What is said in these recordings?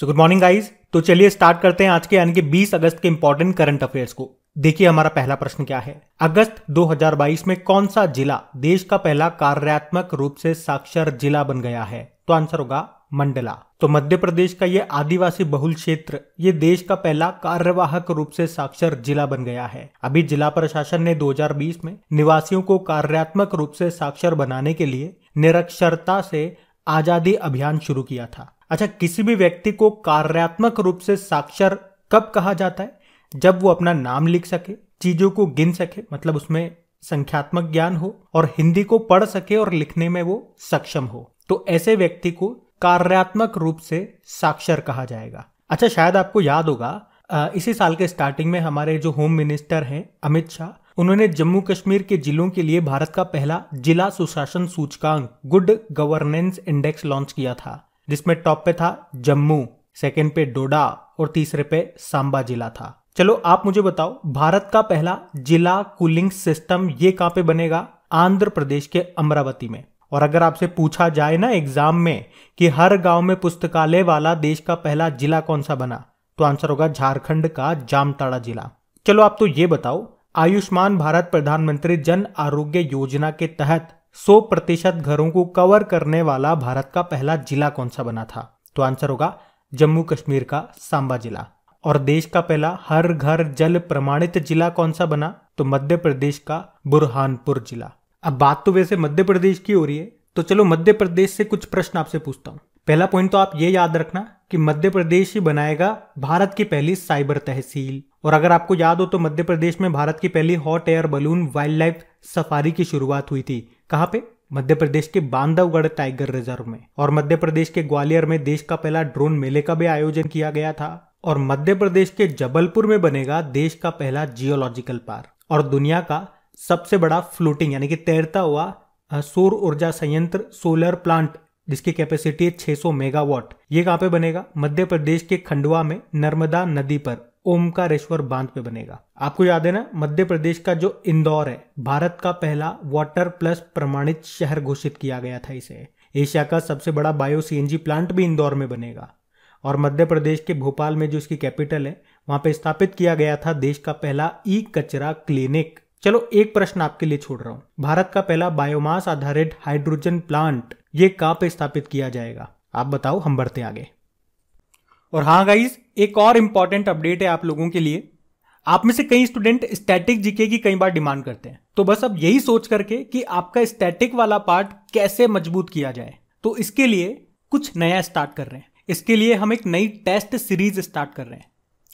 so good morning guys तो चलिए start करते हैं आज के यानी कि 20 अगस्त के इंपॉर्टेंट करंट अफेयर्स को देखिए हमारा पहला प्रश्न क्या है अगस्त 2022 में कौन सा जिला देश का पहला कार्यात्मक रूप से साक्षर जिला बन गया है तो आंसर होगा मंडला तो मध्य प्रदेश का ये आदिवासी बहुल क्षेत्र ये देश का पहला कार्यवाहक रूप से साक्षर जिला बन गया है अभी जिला प्रशासन ने 2020 में निवासियों को कार्यात्मक रूप से साक्षर बनाने के लिए निरक्षरता से आजादी अभियान शुरू किया था अच्छा किसी भी व्यक्ति को कार्यात्मक रूप से साक्षर कब कहा जाता है जब वो अपना नाम लिख सके चीजों को गिन सके मतलब उसमें संख्यात्मक ज्ञान हो और हिंदी को पढ़ सके और लिखने में वो सक्षम हो तो ऐसे व्यक्ति को कार्यात्मक रूप से साक्षर कहा जाएगा अच्छा शायद आपको याद होगा इसी साल के स्टार्टिंग में हमारे जो होम मिनिस्टर हैं अमित शाह उन्होंने जम्मू कश्मीर के जिलों के लिए भारत का पहला जिला सुशासन सूचकांक गुड गवर्नेंस इंडेक्स लॉन्च किया था जिसमें टॉप पे था जम्मू सेकंड पे डोडा और तीसरे पे सांबा जिला था चलो आप मुझे बताओ भारत का पहला जिला कूलिंग सिस्टम ये कहाँ पे बनेगा आंध्र प्रदेश के अमरावती में और अगर आपसे पूछा जाए ना एग्जाम में कि हर गांव में पुस्तकालय वाला देश का पहला जिला कौन सा बना तो आंसर होगा झारखंड का जामताड़ा जिला चलो आप तो ये बताओ आयुष्मान भारत प्रधानमंत्री जन आरोग्य योजना के तहत 100 प्रतिशत घरों को कवर करने वाला भारत का पहला जिला कौन सा बना था तो आंसर होगा जम्मू कश्मीर का सांबा जिला और देश का पहला हर घर जल प्रमाणित जिला कौन सा बना तो मध्य प्रदेश का बुरहानपुर जिला अब बात तो वैसे मध्य प्रदेश की हो रही है तो चलो मध्य प्रदेश से कुछ प्रश्न आपसे पूछता हूँ पहला पॉइंट तो आप ये याद रखना कि मध्य प्रदेश ही बनाएगा भारत की पहली साइबर तहसील और अगर आपको याद हो तो मध्य प्रदेश में भारत की पहली hot air balloon wildlife safari की शुरुआत हुई थी कहाँ पे मध्य प्रदेश के बांधवगढ़ टाइगर रिजर्व में और मध्य प्रदेश के ग्वालियर में देश का पहला ड्रोन मेले का भी आयोजन किया गया था और मध्य प्रदेश के जबलपुर में बनेगा देश का पहला जियोलॉजिकल पार्क और दुनिया का सबसे बड़ा फ्लोटिंग यानी कि तैरता हुआ सौर ऊर्जा संयंत्र सोलर प्लांट जिसकी कैपेसिटी है 600 मेगावाट ये कहाँ पे बनेगा मध्य प्रदेश के खंडवा में नर्मदा नदी पर ओमकारेश्वर बांध पे बनेगा आपको याद है ना मध्य प्रदेश का जो इंदौर है भारत का पहला वाटर प्लस प्रमाणित शहर घोषित किया गया था इसे एशिया का सबसे बड़ा बायो सीएनजी प्लांट भी इंदौर में बनेगा और मध्य प्रदेश के भोपाल में जो इसकी कैपिटल है वहां पे स्थापित किया गया था देश का पहला ई कचरा क्लिनिक चलो एक प्रश्न आपके लिए छोड़ रहा हूँ भारत का पहला बायोमास आधारित हाइड्रोजन प्लांट ये कहाँ पे स्थापित किया जाएगा आप बताओ हम बढ़ते आगे और हाँ गाइज एक और इम्पॉर्टेंट अपडेट है आप लोगों के लिए आप में से कई स्टूडेंट स्टैटिक जीके की कई बार डिमांड करते हैं तो बस अब यही सोच करके कि आपका स्टैटिक वाला पार्ट कैसे मजबूत किया जाए तो इसके लिए कुछ नया स्टार्ट कर रहे हैं इसके लिए हम एक नई टेस्ट सीरीज स्टार्ट कर रहे हैं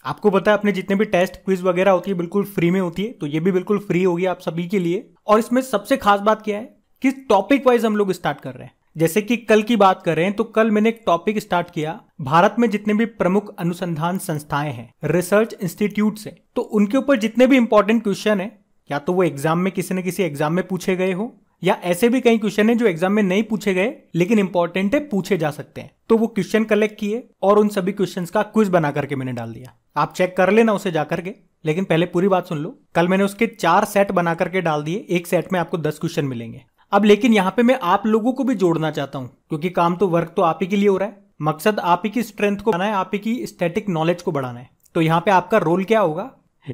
आपको पता है अपने जितने भी टेस्ट क्विज वगैरह होती है बिल्कुल फ्री में होती है तो ये भी बिल्कुल फ्री होगी आप सभी के लिए और इसमें सबसे खास बात क्या है कि टॉपिक वाइज हम लोग स्टार्ट कर रहे हैं जैसे कि कल की बात करें तो कल मैंने एक टॉपिक स्टार्ट किया भारत में जितने भी प्रमुख अनुसंधान संस्थाएं हैं रिसर्च इंस्टीट्यूट है तो उनके ऊपर जितने भी इंपॉर्टेंट क्वेश्चन है या तो वो एग्जाम में किसी न किसी एग्जाम में पूछे गए हो या ऐसे भी कई क्वेश्चन है जो एग्जाम में नहीं पूछे गए लेकिन इंपॉर्टेंट है पूछे जा सकते हैं तो वो क्वेश्चन कलेक्ट किए और उन सभी क्वेश्चन का क्विज बना करके मैंने डाल दिया आप चेक कर लेना उसे जाकर के लेकिन पहले पूरी बात सुन लो कल मैंने उसके चार सेट बना करके डाल दिए एक सेट में आपको दस क्वेश्चन मिलेंगे अब लेकिन यहाँ पे मैं आप लोगों को भी जोड़ना चाहता हूँ क्योंकि काम तो वर्क तो आप ही के लिए हो रहा है मकसद आप ही की स्ट्रेंथ को बनाना है आप ही की स्थेटिक नॉलेज को बढ़ाना है तो यहाँ पे आपका रोल क्या होगा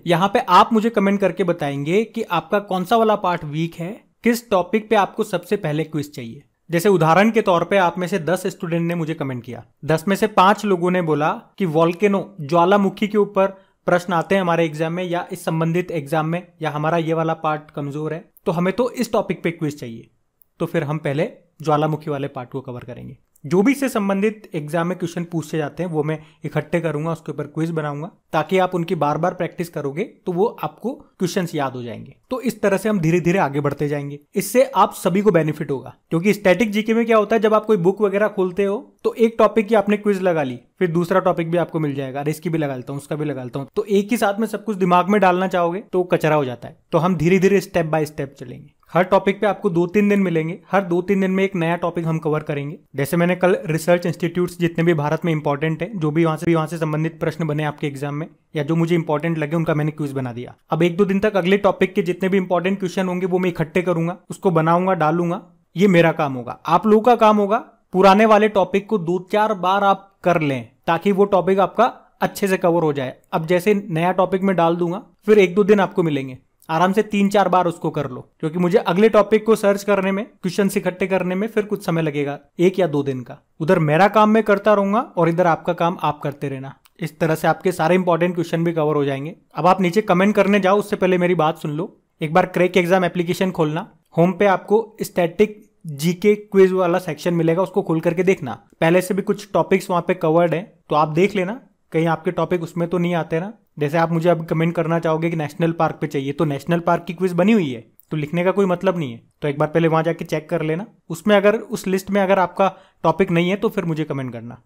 यहाँ पे आप मुझे कमेंट करके बताएंगे कि आपका कौन सा वाला पार्ट वीक है किस टॉपिक पे आपको सबसे पहले क्विज चाहिए जैसे उदाहरण के तौर पे आप में से दस स्टूडेंट ने मुझे कमेंट किया दस में से पांच लोगों ने बोला कि वॉल्केनो ज्वालामुखी के ऊपर प्रश्न आते हैं हमारे एग्जाम में या इस संबंधित एग्जाम में या हमारा ये वाला पार्ट कमजोर है तो हमें तो इस टॉपिक पे क्विज चाहिए तो फिर हम पहले ज्वालामुखी वाले पार्ट को कवर करेंगे जो भी इससे संबंधित एग्जाम में क्वेश्चन पूछे जाते हैं वो मैं इकट्ठे करूंगा उसके ऊपर क्विज बनाऊंगा ताकि आप उनकी बार बार प्रैक्टिस करोगे तो वो आपको क्वेश्चन याद हो जाएंगे तो इस तरह से हम धीरे धीरे आगे बढ़ते जाएंगे इससे आप सभी को बेनिफिट होगा क्योंकि स्टैटिक जीके में क्या होता है जब आप कोई बुक वगैरह खोलते हो तो एक टॉपिक की आपने क्विज लगा ली फिर दूसरा टॉपिक भी आपको मिल जाएगा अरे इसकी भी लगा लेता हूँ उसका भी लगा लेता हूँ तो एक ही साथ में सब कुछ दिमाग में डालना चाहोगे तो कचरा हो जाता है तो हम धीरे धीरे स्टेप बाय स्टेप चलेंगे हर टॉपिक पे आपको दो तीन दिन मिलेंगे हर दो तीन दिन में एक नया टॉपिक हम कवर करेंगे जैसे मैंने कल रिसर्च इंस्टीट्यूट्स जितने भी भारत में इंपॉर्टेंट है जो भी वहां से भी वहां से संबंधित प्रश्न बने आपके एग्जाम में या जो मुझे इंपॉर्टेंट लगे उनका मैंने क्विज बना दिया अब एक दो दिन तक अगले टॉपिक के जितने भी इंपॉर्टेंट क्वेश्चन होंगे वो मैं इकट्ठे करूंगा उसको बनाऊंगा डालूंगा ये मेरा काम होगा आप लोगों का काम होगा पुराने वाले टॉपिक को दो चार बार आप कर लें ताकि वो टॉपिक आपका अच्छे से कवर हो जाए अब जैसे नया टॉपिक में डाल दूंगा फिर एक दो दिन आपको मिलेंगे आराम से तीन चार बार उसको कर लो क्योंकि मुझे अगले टॉपिक को सर्च करने में क्वेश्चन इकट्ठे करने में फिर कुछ समय लगेगा एक या दो दिन का उधर मेरा काम मैं करता रहूंगा और इधर आपका काम आप करते रहना इस तरह से आपके सारे इंपॉर्टेंट क्वेश्चन भी कवर हो जाएंगे अब आप नीचे कमेंट करने जाओ उससे पहले मेरी बात सुन लो एक बार क्रैक एग्जाम एप्लीकेशन खोलना होम पे आपको स्टैटिक जीके क्विज वाला सेक्शन मिलेगा उसको खोल करके देखना पहले से भी कुछ टॉपिक्स वहां पे कवर्ड है तो आप देख लेना कहीं आपके टॉपिक उसमें तो नहीं आते ना जैसे आप मुझे अब कमेंट करना चाहोगे कि नेशनल पार्क पे चाहिए तो नेशनल पार्क की क्विज बनी हुई है तो लिखने का कोई मतलब नहीं है तो एक बार पहले वहां जाके चेक कर लेना उसमें अगर उस लिस्ट में अगर आपका टॉपिक नहीं है तो फिर मुझे कमेंट करना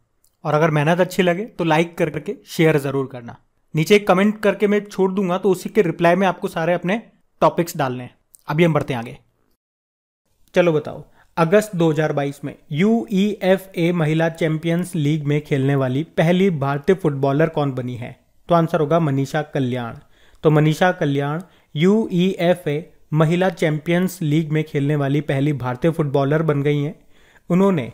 और अगर मेहनत अच्छी लगे तो लाइक कर करके शेयर ज़रूर करना नीचे एक कमेंट करके मैं छोड़ दूंगा तो उसी के रिप्लाई में आपको सारे अपने टॉपिक्स डालने हैं अभी हम बढ़ते हैं आगे चलो बताओ अगस्त 2022 में यू ई एफ ए महिला चैंपियंस लीग में खेलने वाली पहली भारतीय फुटबॉलर कौन बनी है तो आंसर होगा मनीषा कल्याण तो Manisha Kalyan U E F A महिला चैंपियंस लीग में खेलने वाली पहली भारतीय फुटबॉलर बन गई हैं उन्होंने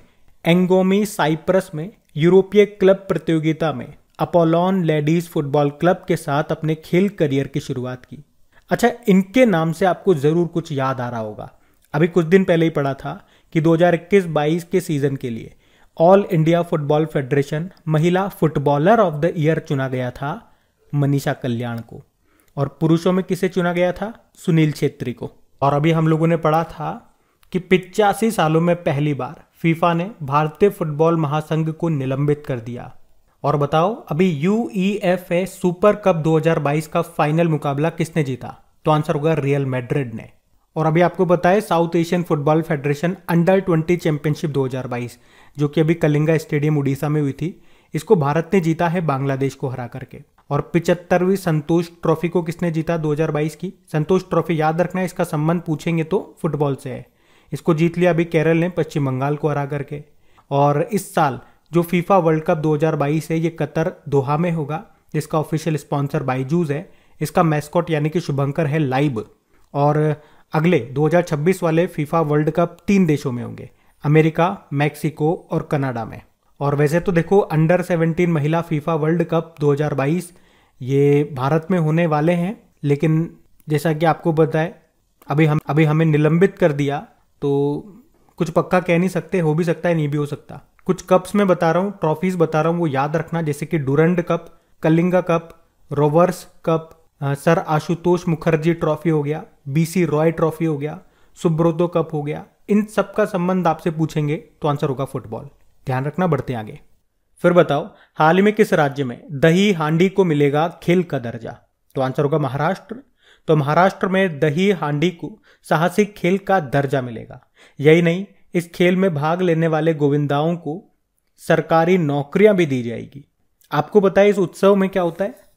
एंगोमी साइप्रस में यूरोपीय क्लब प्रतियोगिता में अपोलोन लेडीज फुटबॉल क्लब के साथ अपने खेल करियर की शुरुआत की अच्छा इनके नाम से आपको ज़रूर कुछ याद आ रहा होगा अभी कुछ दिन पहले ही पढ़ा था कि 2021-22 के सीजन के लिए ऑल इंडिया फुटबॉल फेडरेशन महिला फुटबॉलर ऑफ द ईयर चुना गया था मनीषा कल्याण को और पुरुषों में किसे चुना गया था सुनील छेत्री को और अभी हम लोगों ने पढ़ा था कि पिचासी सालों में पहली बार फीफा ने भारतीय फुटबॉल महासंघ को निलंबित कर दिया और बताओ अभी यू सुपर कप 2022 का फाइनल मुकाबला किसने जीता तो आंसर होगा रियल मैड्रिड ने और अभी आपको बताए South Asian Football Federation under twenty championship 2022 जो कि अभी कलिंगा स्टेडियम उड़ीसा में हुई थी इसको भारत ने जीता है बांग्लादेश को हरा करके और पिचहत्तरवीं संतोष ट्रॉफी को किसने जीता 2022 की संतोष ट्रॉफी याद रखना इसका संबंध पूछेंगे तो फुटबॉल से है इसको जीत लिया अभी केरल ने पश्चिम बंगाल को हरा करके और इस साल जो फीफा वर्ल्ड कप 2022 है ये कतर दोहा में होगा जिसका ऑफिशियल स्पॉन्सर बाईजूज है इसका मैस्कॉट यानी कि शुभंकर है लाइब और अगले 2026 वाले फीफा वर्ल्ड कप तीन देशों में होंगे अमेरिका मैक्सिको और कनाडा में और वैसे तो देखो अंडर 17 महिला फीफा वर्ल्ड कप 2022 ये भारत में होने वाले हैं लेकिन जैसा कि आपको बताए अभी हम अभी हमें निलंबित कर दिया तो कुछ पक्का कह नहीं सकते हो भी सकता है नहीं भी हो सकता कुछ कप्स में बता रहा हूँ ट्रॉफीज़ बता रहा हूँ वो याद रखना जैसे कि Durand Cup Kalinga Cup Rovers Cup sir Ashutosh Mukherjee trophy हो गया बीसी रॉय ट्रॉफी हो गया सुब्रोतो कप हो गया इन सब का संबंध आपसे पूछेंगे तो आंसर होगा फुटबॉल ध्यान रखना बढ़ते आगे फिर बताओ हाल ही में किस राज्य में दही हांडी को मिलेगा खेल का दर्जा तो आंसर होगा महाराष्ट्र तो महाराष्ट्र में दही हांडी को साहसिक खेल का दर्जा मिलेगा यही नहीं इस खेल में भाग लेने वाले गोविंदाओं को सरकारी नौकरियां भी दी जाएगी आपको बताए इस उत्सव में क्या होता है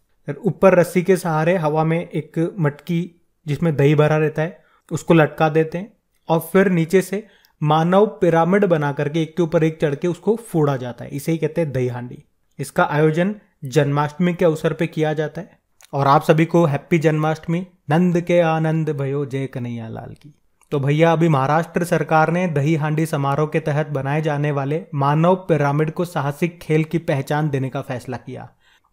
ऊपर रस्सी के सहारे हवा में एक मटकी जिसमें दही भरा रहता है उसको लटका देते हैं और फिर नीचे से मानव पिरामिड बना करके एक के ऊपर एक चढ़ के उसको फोड़ा जाता है इसे ही कहते हैं दही हांडी इसका आयोजन जन्माष्टमी के अवसर पर किया जाता है और आप सभी को हैप्पी जन्माष्टमी नंद के आनंद भयो जय कन्हैया लाल की तो भैया अभी महाराष्ट्र सरकार ने दही हांडी समारोह के तहत बनाए जाने वाले मानव पिरामिड को साहसिक खेल की पहचान देने का फैसला किया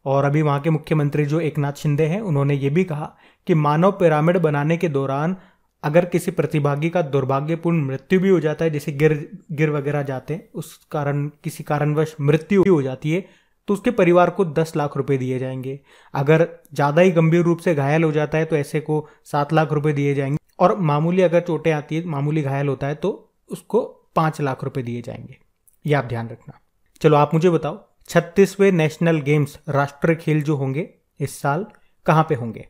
और अभी वहाँ के मुख्यमंत्री जो एक नाथ शिंदे हैं उन्होंने ये भी कहा कि मानव पिरामिड बनाने के दौरान अगर किसी प्रतिभागी का दुर्भाग्यपूर्ण मृत्यु भी हो जाता है जैसे गिर गिर वगैरह जाते हैं उस कारण किसी कारणवश मृत्यु भी हो जाती है तो उसके परिवार को दस लाख रुपए दिए जाएंगे अगर ज़्यादा ही गंभीर रूप से घायल हो जाता है तो ऐसे को सात लाख रुपए दिए जाएंगे और मामूली अगर चोटें आती है मामूली घायल होता है तो उसको पाँच लाख रुपए दिए जाएंगे ये आप ध्यान रखना चलो आप मुझे बताओ छत्तीसवें नेशनल गेम्स राष्ट्रीय खेल जो होंगे इस साल कहाँ पे होंगे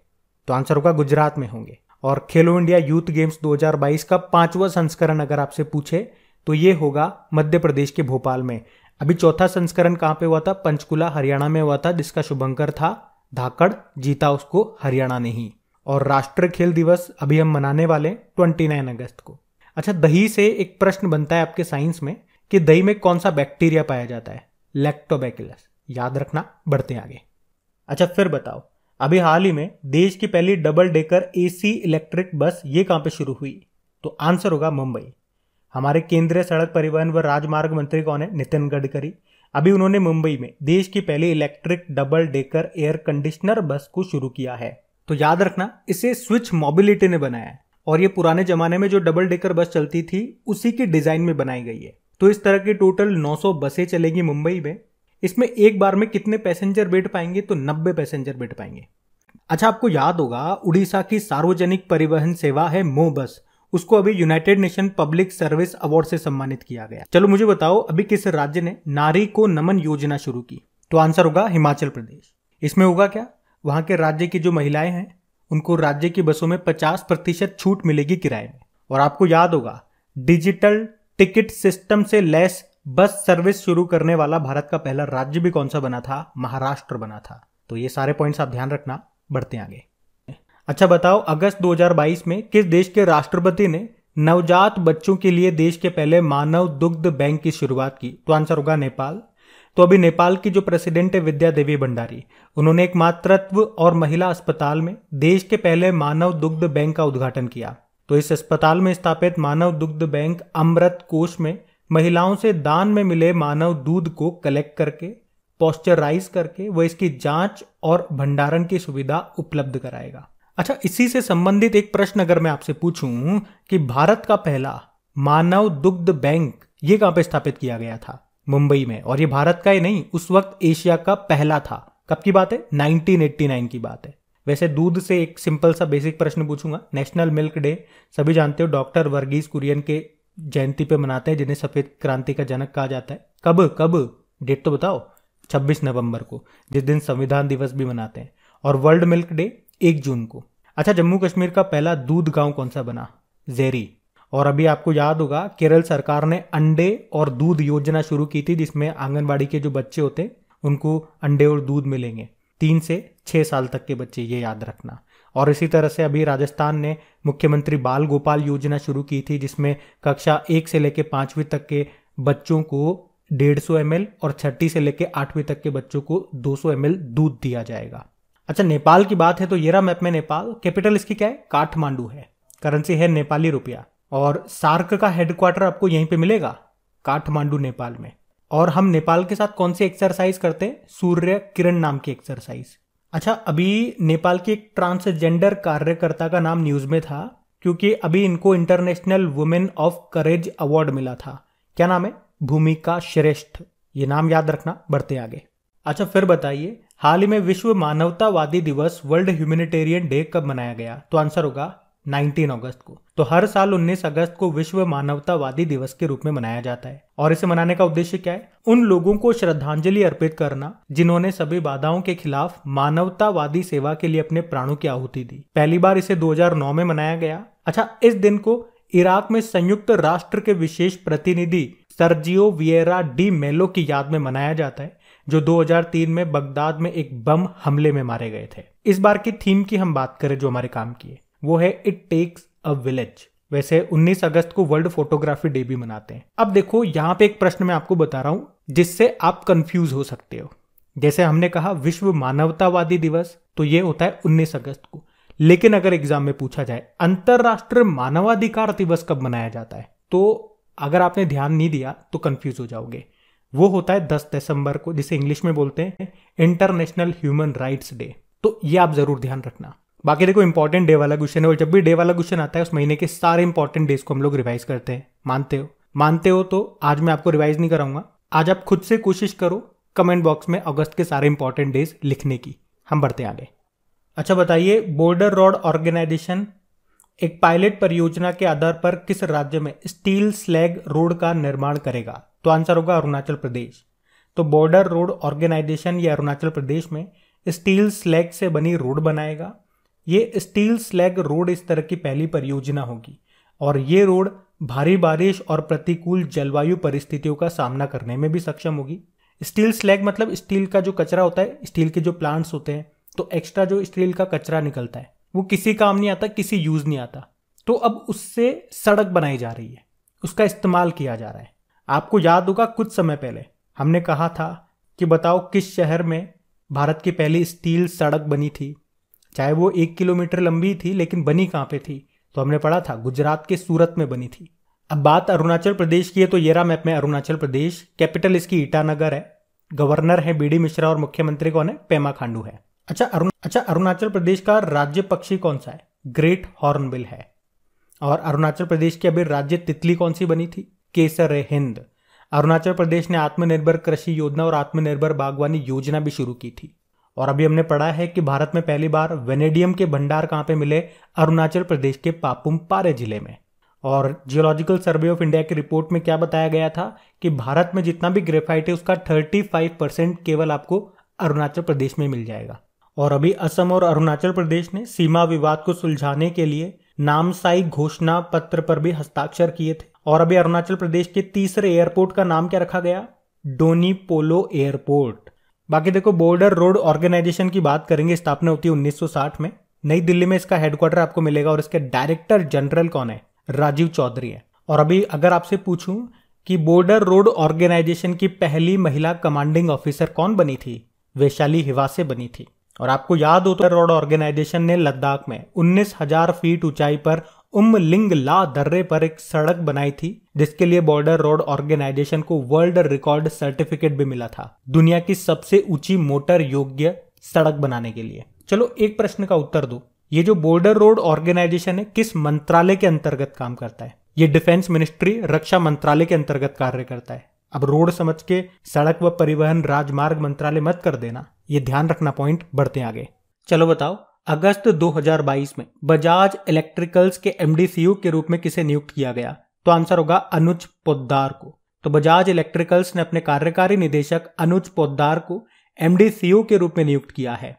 तो आंसर होगा गुजरात में होंगे और खेलो इंडिया यूथ गेम्स 2022 का पांचवा संस्करण अगर आपसे पूछे तो ये होगा मध्य प्रदेश के भोपाल में अभी चौथा संस्करण कहाँ पे हुआ था पंचकुला हरियाणा में हुआ था जिसका शुभंकर था धाकड़ जीता उसको हरियाणा ने ही और राष्ट्रीय खेल दिवस अभी हम मनाने वाले ट्वेंटी नाइन अगस्त को अच्छा दही से एक प्रश्न बनता है आपके साइंस में कि दही में कौन सा बैक्टीरिया पाया जाता है लेक्टोबैकिलस याद रखना बढ़ते आगे अच्छा फिर बताओ अभी हाल ही में देश की पहली double decker AC electric bus ये कहां पे शुरू हुई तो आंसर होगा मुंबई हमारे केंद्रीय सड़क परिवहन व राजमार्ग मंत्री कौन है नितिन गडकरी अभी उन्होंने मुंबई में देश की पहली electric double decker air conditioner bus को शुरू किया है तो याद रखना इसे स्विच मोबिलिटी ने बनाया है और ये पुराने जमाने में जो डबल डेकर बस चलती थी उसी के डिजाइन में बनाई गई है तो इस तरह की टोटल 900 बसें चलेगी मुंबई में इसमें एक बार में कितने पैसेंजर बैठ पाएंगे तो 90 पैसेंजर बैठ पाएंगे अच्छा आपको याद होगा उड़ीसा की सार्वजनिक परिवहन सेवा है मो बस उसको अभी United Nation Public Service Award से सम्मानित किया गया चलो मुझे बताओ अभी किस राज्य ने नारी को नमन योजना शुरू की तो आंसर होगा हिमाचल प्रदेश इसमें होगा क्या वहां के राज्य की जो महिलाएं हैं उनको राज्य की बसों में 50 प्रतिशत छूट मिलेगी किराए में और आपको याद होगा डिजिटल टिकट सिस्टम से लेस बस सर्विस शुरू करने वाला भारत का पहला राज्य भी कौन सा बना था महाराष्ट्र बना था तो ये सारे पॉइंट्स आप ध्यान रखना बढ़ते आगे अच्छा बताओ अगस्त 2022 में किस देश के राष्ट्रपति ने नवजात बच्चों के लिए देश के पहले मानव दुग्ध बैंक की शुरुआत की तो आंसर होगा नेपाल तो अभी नेपाल की जो प्रेसिडेंट है विद्या देवी भंडारी उन्होंने एक मातृत्व और महिला अस्पताल में देश के पहले मानव दुग्ध बैंक का उद्घाटन किया तो इस अस्पताल में स्थापित मानव दुग्ध बैंक अमृत कोष में महिलाओं से दान में मिले मानव दूध को कलेक्ट करके पॉस्चराइज करके वह इसकी जांच और भंडारण की सुविधा उपलब्ध कराएगा अच्छा इसी से संबंधित एक प्रश्न अगर मैं आपसे पूछूं कि भारत का पहला मानव दुग्ध बैंक ये कहां पे स्थापित किया गया था मुंबई में और ये भारत का ही नहीं उस वक्त एशिया का पहला था कब की बात है 1989 की बात है वैसे दूध से एक सिंपल सा बेसिक प्रश्न पूछूंगा नेशनल मिल्क डे सभी जानते हो डॉक्टर वर्गीज कुरियन के जयंती पे मनाते हैं जिन्हें सफ़ेद क्रांति का जनक कहा जाता है कब कब डेट तो बताओ 26 नवंबर को जिस दिन संविधान दिवस भी मनाते हैं और वर्ल्ड मिल्क डे एक जून को अच्छा जम्मू कश्मीर का पहला दूध गांव कौन सा बना जेरी और अभी आपको याद होगा केरल सरकार ने अंडे और दूध योजना शुरू की थी जिसमें आंगनबाड़ी के जो बच्चे होते उनको अंडे और दूध मिलेंगे तीन से छः साल तक के बच्चे ये याद रखना और इसी तरह से अभी राजस्थान ने मुख्यमंत्री बाल गोपाल योजना शुरू की थी जिसमें कक्षा एक से लेकर पाँचवीं तक के बच्चों को डेढ़ सौ एम और छठी से लेकर आठवीं तक के बच्चों को दो सौ एम दूध दिया जाएगा अच्छा नेपाल की बात है तो येरा मैप में नेपाल कैपिटल इसकी क्या है काठमांडू है करेंसी है नेपाली रुपया और सार्क का हेडक्वार्टर आपको यहीं पे मिलेगा काठमांडू नेपाल में और हम नेपाल के साथ कौन सी एक्सरसाइज करते हैं सूर्य किरण नाम की एक्सरसाइज अच्छा अभी नेपाल की एक ट्रांसजेंडर कार्यकर्ता का नाम न्यूज में था क्योंकि अभी इनको International Women of Courage Award मिला था क्या नाम है भूमिका श्रेष्ठ ये नाम याद रखना बढ़ते आगे अच्छा फिर बताइए हाल ही में विश्व मानवतावादी दिवस वर्ल्ड ह्यूमैनिटेरियन डे कब मनाया गया तो आंसर होगा 19 अगस्त को तो हर साल 19 अगस्त को विश्व मानवतावादी दिवस के रूप में मनाया जाता है और इसे मनाने का उद्देश्य क्या है उन लोगों को श्रद्धांजलि अर्पित करना जिन्होंने सभी बाधाओं के खिलाफ मानवतावादी सेवा के लिए अपने प्राणों की आहुति दी पहली बार इसे 2009 में मनाया गया अच्छा इस दिन को इराक में संयुक्त राष्ट्र के विशेष प्रतिनिधि सर्जियो वियरा डी मेलो की याद में मनाया जाता है जो 2003 में बगदाद में एक बम हमले में मारे गए थे इस बार की थीम की हम बात करें जो हमारे काम की है वो है इट टेक्स अ विलेज वैसे 19 अगस्त को वर्ल्ड फोटोग्राफी डे भी मनाते हैं अब देखो यहाँ पे एक प्रश्न मैं आपको बता रहा हूँ जिससे आप कंफ्यूज हो सकते हो जैसे हमने कहा विश्व मानवतावादी दिवस तो ये होता है उन्नीस अगस्त को लेकिन अगर एग्जाम में पूछा जाए अंतर्राष्ट्रीय मानवाधिकार दिवस कब मनाया जाता है तो अगर आपने ध्यान नहीं दिया तो कंफ्यूज हो जाओगे वो होता है 10 दिसंबर को जिसे इंग्लिश में बोलते हैं इंटरनेशनल ह्यूमन राइट्स डे तो ये आप जरूर ध्यान रखना बाकी देखो इंपॉर्टेंट डे वाला क्वेश्चन है और जब भी डे वाला क्वेश्चन आता है उस महीने के सारे इंपॉर्टेंट डेज को हम लोग रिवाइज करते हैं मानते हो मानते हो तो आज मैं आपको रिवाइज नहीं कराऊंगा आज आप खुद से कोशिश करो कमेंट बॉक्स में अगस्त के सारे इंपॉर्टेंट डेज लिखने की हम बढ़ते आगे अच्छा बताइए बॉर्डर रोड ऑर्गेनाइजेशन एक पायलट परियोजना के आधार पर किस राज्य में स्टील स्लैग रोड का निर्माण करेगा तो आंसर होगा अरुणाचल प्रदेश तो बॉर्डर रोड ऑर्गेनाइजेशन या अरुणाचल प्रदेश में स्टील स्लैग से बनी रोड बनाएगा ये स्टील स्लैग रोड इस तरह की पहली परियोजना होगी और ये रोड भारी बारिश और प्रतिकूल जलवायु परिस्थितियों का सामना करने में भी सक्षम होगी स्टील स्लैग मतलब स्टील का जो कचरा होता है स्टील के जो प्लांट्स होते हैं तो एक्स्ट्रा जो स्टील का कचरा निकलता है वो किसी काम नहीं आता किसी यूज नहीं आता तो अब उससे सड़क बनाई जा रही है उसका इस्तेमाल किया जा रहा है आपको याद होगा कुछ समय पहले हमने कहा था कि बताओ किस शहर में भारत की पहली स्टील सड़क बनी थी चाहे वो एक किलोमीटर लंबी थी लेकिन बनी कहाँ पे थी तो हमने पढ़ा था गुजरात के सूरत में बनी थी अब बात अरुणाचल प्रदेश की है तो येरा मैप में अरुणाचल प्रदेश कैपिटल इसकी ईटानगर है गवर्नर है बीडी मिश्रा और मुख्यमंत्री कौन है पेमा खांडू है अच्छा अरुण अच्छा अरुणाचल प्रदेश का राज्य पक्षी कौन सा है ग्रेट हॉर्नबिल है और अरुणाचल प्रदेश की अभी राज्य तितली कौन सी बनी थी केसर हिंद अरुणाचल प्रदेश ने आत्मनिर्भर कृषि योजना और आत्मनिर्भर बागवानी योजना भी शुरू की थी और अभी हमने पढ़ा है कि भारत में पहली बार वेनेडियम के भंडार कहाँ पे मिले अरुणाचल प्रदेश के पापुम पारे जिले में और जियोलॉजिकल सर्वे ऑफ इंडिया की रिपोर्ट में क्या बताया गया था कि भारत में जितना भी ग्रेफाइट है उसका 35 परसेंट केवल आपको अरुणाचल प्रदेश में मिल जाएगा और अभी असम और अरुणाचल प्रदेश ने सीमा विवाद को सुलझाने के लिए नामसाई घोषणा पत्र पर भी हस्ताक्षर किए थे और अभी अरुणाचल प्रदेश के तीसरे एयरपोर्ट का नाम क्या रखा गया डोनी पोलो एयरपोर्ट बाकी देखो बॉर्डर रोड ऑर्गेनाइजेशन की बात करेंगे स्थापना होती है उन्नीस में नई दिल्ली में इसका हेडक्वार्टर आपको मिलेगा और इसके डायरेक्टर जनरल कौन है राजीव चौधरी है और अभी अगर आपसे पूछूं कि बॉर्डर रोड ऑर्गेनाइजेशन की पहली महिला कमांडिंग ऑफिसर कौन बनी थी वैशाली हिवासे बनी थी और आपको याद हो तो रोड ऑर्गेनाइजेशन ने लद्दाख में उन्नीस हजार फीट ऊंचाई पर लिंग ला दर्रे पर एक सड़क बनाई थी जिसके लिए बॉर्डर रोड ऑर्गेनाइजेशन को वर्ल्ड रिकॉर्ड सर्टिफिकेट भी मिला था दुनिया की सबसे ऊंची मोटर योग्य सड़क बनाने के लिए चलो एक प्रश्न का उत्तर दो ये जो बॉर्डर रोड ऑर्गेनाइजेशन है किस मंत्रालय के अंतर्गत काम करता है ये डिफेंस मिनिस्ट्री रक्षा मंत्रालय के अंतर्गत कार्य करता है अब रोड समझ के सड़क व परिवहन राजमार्ग मंत्रालय मत कर देना ये ध्यान रखना पॉइंट बढ़ते आगे चलो बताओ अगस्त 2022 में बजाज इलेक्ट्रिकल्स के एमडीसीयू के रूप में किसे नियुक्त किया गया तो आंसर होगा अनुज पोद्दार को तो बजाज इलेक्ट्रिकल्स ने अपने कार्यकारी निदेशक अनुज पोद्दार को एमडीसीयू के रूप में नियुक्त किया है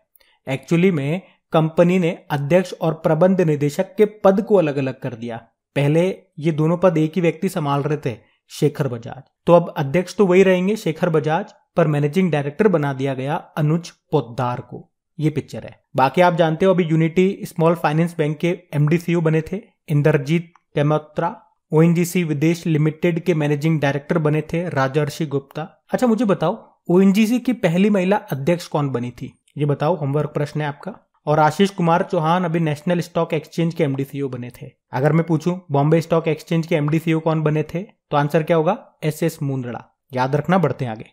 एक्चुअली में कंपनी ने अध्यक्ष और प्रबंध निदेशक के पद को अलग अलग कर दिया पहले ये दोनों पद एक ही व्यक्ति संभाल रहे थे शेखर बजाज तो अब अध्यक्ष तो वही रहेंगे शेखर बजाज पर मैनेजिंग डायरेक्टर बना दिया गया अनुज पोद्दार को ये पिक्चर है बाकी आप जानते हो अभी यूनिटी स्मॉल फाइनेंस बैंक के एमडीसीयू बने थे इंदरजीत कैमोत्रा ओ विदेश लिमिटेड के मैनेजिंग डायरेक्टर बने थे राजर्षि गुप्ता अच्छा मुझे बताओ ओ की पहली महिला अध्यक्ष कौन बनी थी ये बताओ होमवर्क प्रश्न है आपका और आशीष कुमार चौहान अभी नेशनल स्टॉक एक्सचेंज के एमडीसीओ बने थे अगर मैं पूछूं बॉम्बे स्टॉक एक्सचेंज के एमडीसीओ कौन बने थे तो आंसर क्या होगा एस एस मुंदड़ा याद रखना बढ़ते आगे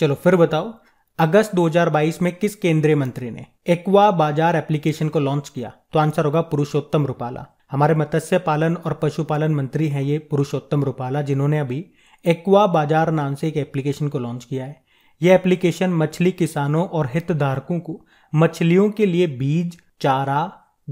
चलो फिर बताओ अगस्त 2022 में किस केंद्रीय मंत्री ने एक्वा बाजार एप्लीकेशन को लॉन्च किया तो आंसर होगा पुरुषोत्तम रूपाला हमारे मत्स्य पालन और पशुपालन मंत्री हैं ये पुरुषोत्तम रूपाला जिन्होंने अभी एक्वा बाजार नाम से एक एप्लीकेशन को लॉन्च किया है यह एप्लीकेशन मछली किसानों और हितधारकों को मछलियों के लिए बीज चारा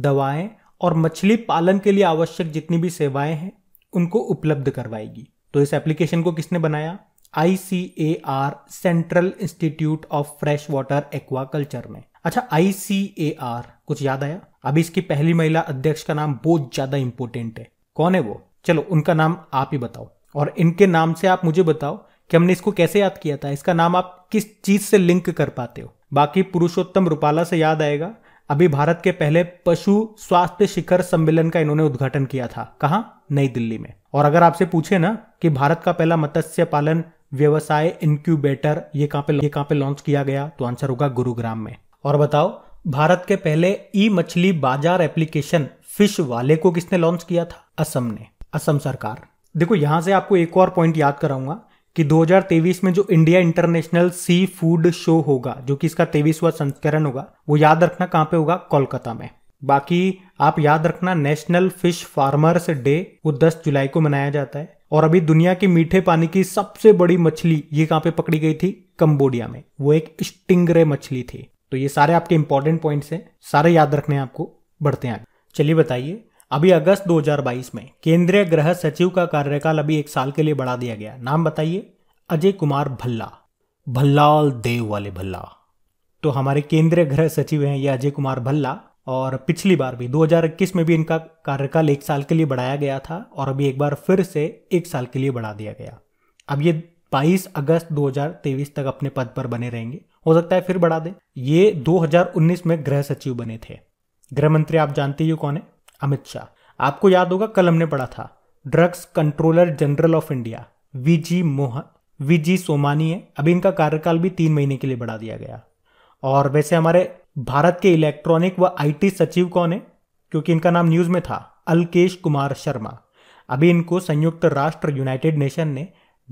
दवाएं और मछली पालन के लिए आवश्यक जितनी भी सेवाएं हैं उनको उपलब्ध करवाएगी तो इस एप्लीकेशन को किसने बनाया ICAR Central Institute of Freshwater Aquaculture में अच्छा आईसीएआर कुछ याद आया अभी इसकी पहली महिला अध्यक्ष का नाम बहुत ज्यादा इंपॉर्टेंट है कौन है वो चलो उनका नाम आप ही बताओ और इनके नाम से आप मुझे बताओ कि हमने इसको कैसे याद किया था इसका नाम आप किस चीज से लिंक कर पाते हो बाकी पुरुषोत्तम रूपाला से याद आएगा अभी भारत के पहले पशु स्वास्थ्य शिखर सम्मेलन का इन्होंने उद्घाटन किया था कहा नई दिल्ली में और अगर आपसे पूछे ना कि भारत का पहला मत्स्य पालन व्यवसाय इंक्यूबेटर ये कहाँ पे ये कहाँ पे लॉन्च किया गया तो आंसर होगा गुरुग्राम में और बताओ भारत के पहले ई मछली बाजार एप्लीकेशन फिश वाले को किसने लॉन्च किया था असम ने असम सरकार देखो यहां से आपको एक और पॉइंट याद कराऊंगा कि 2023 में जो India International Seafood Show होगा जो कि इसका तेईसवा संस्करण होगा वो याद रखना कहाँ पे होगा कोलकाता में बाकी आप याद रखना नेशनल फिश फार्मर्स डे वो 10 जुलाई को मनाया जाता है और अभी दुनिया के मीठे पानी की सबसे बड़ी मछली ये कहां पे पकड़ी गई थी कंबोडिया में वो एक स्टिंगरे मछली थी तो ये सारे आपके इंपॉर्टेंट पॉइंट्स हैं सारे याद रखने आपको बढ़ते हैं चलिए बताइए अभी अगस्त 2022 में केंद्रीय गृह सचिव का कार्यकाल अभी एक साल के लिए बढ़ा दिया गया नाम बताइए अजय कुमार भल्ला भल्लाल देव वाले भल्ला तो हमारे केंद्रीय गृह सचिव हैं ये अजय कुमार भल्ला और पिछली बार भी 2021 में भी इनका कार्यकाल एक साल के लिए बढ़ाया गया था और अभी एक बार फिर से एक साल के लिए बढ़ा दिया गया अब ये 22 अगस्त 2023 तक अपने पद पर बने रहेंगे हो सकता है फिर बढ़ा दें ये 2019 में गृह सचिव बने थे गृह मंत्री आप जानते ही कौन है अमित शाह आपको याद होगा कल हमने पढ़ा था Drugs Controller General of India जी मोहन जी सोमानी है अभी इनका कार्यकाल भी तीन महीने के लिए बढ़ा दिया गया और वैसे हमारे भारत के इलेक्ट्रॉनिक व आईटी सचिव कौन है क्योंकि इनका नाम न्यूज में था अल्केश कुमार शर्मा अभी इनको संयुक्त राष्ट्र यूनाइटेड नेशन ने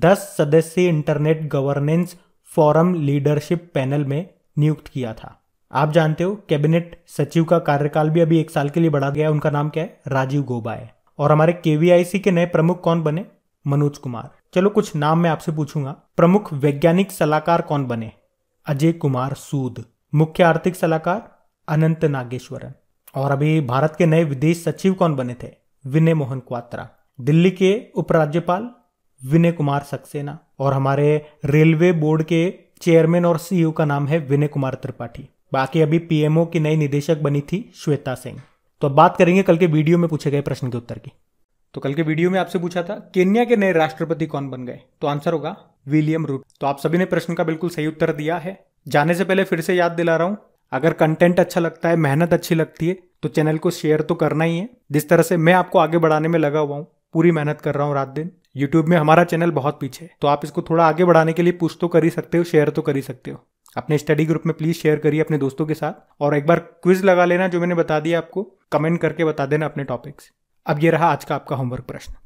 10 सदस्यीय internet governance forum leadership panel में नियुक्त किया था आप जानते हो कैबिनेट सचिव का कार्यकाल भी अभी एक साल के लिए बढ़ा गया उनका नाम क्या है राजीव गोबा है और हमारे केवीआईसी के नए प्रमुख कौन बने मनोज कुमार चलो कुछ नाम मैं आपसे पूछूंगा प्रमुख वैज्ञानिक सलाहकार कौन बने अजय कुमार सूद मुख्य आर्थिक सलाहकार अनंत नागेश्वरन और अभी भारत के नए विदेश सचिव कौन बने थे विनय मोहन क्वात्रा दिल्ली के उपराज्यपाल विनय कुमार सक्सेना और हमारे रेलवे बोर्ड के चेयरमैन और सीईओ का नाम है विनय कुमार त्रिपाठी बाकी अभी पीएमओ की नई निदेशक बनी थी श्वेता सिंह तो अब बात करेंगे कल के वीडियो में पूछे गए प्रश्न के उत्तर की तो कल के वीडियो में आपसे पूछा था केन्या के नए राष्ट्रपति कौन बन गए तो आंसर होगा विलियम रूट तो आप सभी ने प्रश्न का बिल्कुल सही उत्तर दिया है जाने से पहले फिर से याद दिला रहा हूँ अगर कंटेंट अच्छा लगता है मेहनत अच्छी लगती है तो चैनल को शेयर तो करना ही है जिस तरह से मैं आपको आगे बढ़ाने में लगा हुआ हूँ पूरी मेहनत कर रहा हूँ रात दिन यूट्यूब में हमारा चैनल बहुत पीछे है तो आप इसको थोड़ा आगे बढ़ाने के लिए पुश तो कर ही सकते हो शेयर तो कर ही सकते हो अपने स्टडी ग्रुप में प्लीज शेयर करिए अपने दोस्तों के साथ और एक बार क्विज लगा लेना जो मैंने बता दिया आपको कमेंट करके बता देना अपने टॉपिक्स अब ये रहा आज का आपका होमवर्क प्रश्न